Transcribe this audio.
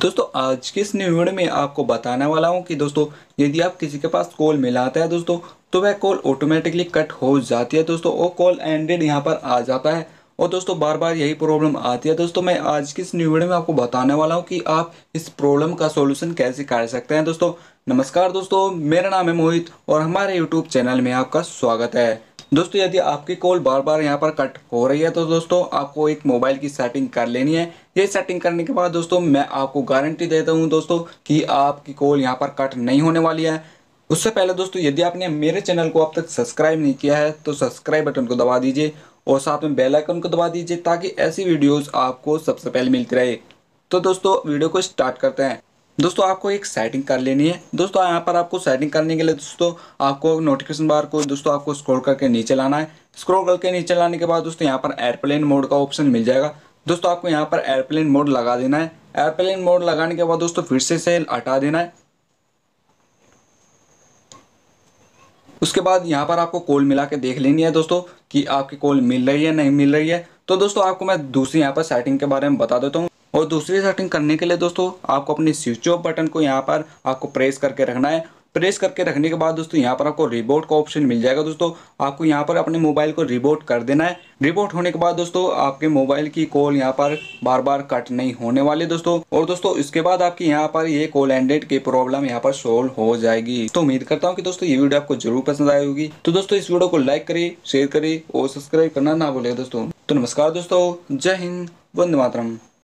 दोस्तों आज के इस न्यू वीडियो में आपको बताने वाला हूँ कि दोस्तों यदि आप किसी के पास कॉल मिलाता है दोस्तों तो वह कॉल ऑटोमेटिकली कट हो जाती है दोस्तों वो कॉल एंडेड यहाँ पर आ जाता है और दोस्तों बार बार यही प्रॉब्लम आती है दोस्तों मैं आज की इस न्यू वीडियो में आपको बताने वाला हूँ कि आप इस प्रॉब्लम का सोल्यूशन कैसे कर सकते हैं दोस्तों नमस्कार दोस्तों मेरा नाम है मोहित और हमारे यूट्यूब चैनल में आपका स्वागत है दोस्तों यदि आपकी कॉल बार बार यहाँ पर कट हो रही है तो दोस्तों आपको एक मोबाइल की सेटिंग कर लेनी है ये सेटिंग करने के बाद दोस्तों मैं आपको गारंटी देता हूँ दोस्तों कि आपकी कॉल यहाँ पर कट नहीं होने वाली है उससे पहले दोस्तों यदि आपने मेरे चैनल को अब तक सब्सक्राइब नहीं किया है तो सब्सक्राइब बटन को दबा दीजिए और साथ में बेल आइकन को दबा दीजिए ताकि ऐसी वीडियोस आपको सबसे पहले मिलती रहे तो दोस्तों वीडियो को स्टार्ट करते हैं दोस्तों आपको एक सेटिंग कर लेनी है दोस्तों यहाँ पर आपको सेटिंग करने के लिए दोस्तों आपको नोटिफिकेशन बार को दोस्तों आपको स्क्रॉल करके नीचे लाना है स्क्रॉल करके नीचे लाने के बाद दोस्तों यहाँ पर एयरप्लेन मोड का ऑप्शन मिल जाएगा दोस्तों आपको यहाँ पर एयरप्लेन मोड लगा देना है एयरप्लेन मोड लगाने के बाद दोस्तों फिर से सेल हटा देना है उसके बाद यहाँ पर आपको कॉल मिला के देख लेनी है दोस्तों कि आपकी कॉल मिल रही है नहीं मिल रही है तो दोस्तों आपको मैं दूसरी यहाँ पर सेटिंग के बारे में बता देता हूँ और दूसरी सेटिंग करने के लिए दोस्तों आपको अपने स्विच ऑफ बटन को यहाँ पर आपको प्रेस करके रखना है प्रेस करके रखने के बाद दोस्तों यहाँ पर आपको रिबोट का ऑप्शन मिल जाएगा दोस्तों आपको यहाँ पर अपने मोबाइल को रिबोट कर देना है रिबोट होने के बाद दोस्तों आपके मोबाइल की कॉल यहाँ पर बार बार कट नहीं होने वाले दोस्तों और दोस्तों इसके बाद आपकी यहाँ पर ये कॉल एंडेड की प्रॉब्लम यहाँ पर सोल्व हो जाएगी तो उम्मीद करता हूँ कि दोस्तों ये वीडियो आपको जरूर पसंद आई होगी तो दोस्तों इस वीडियो को लाइक करिए शेयर करे और सब्सक्राइब करना ना भूले दोस्तों तो नमस्कार दोस्तों जय हिंद वंद मातरम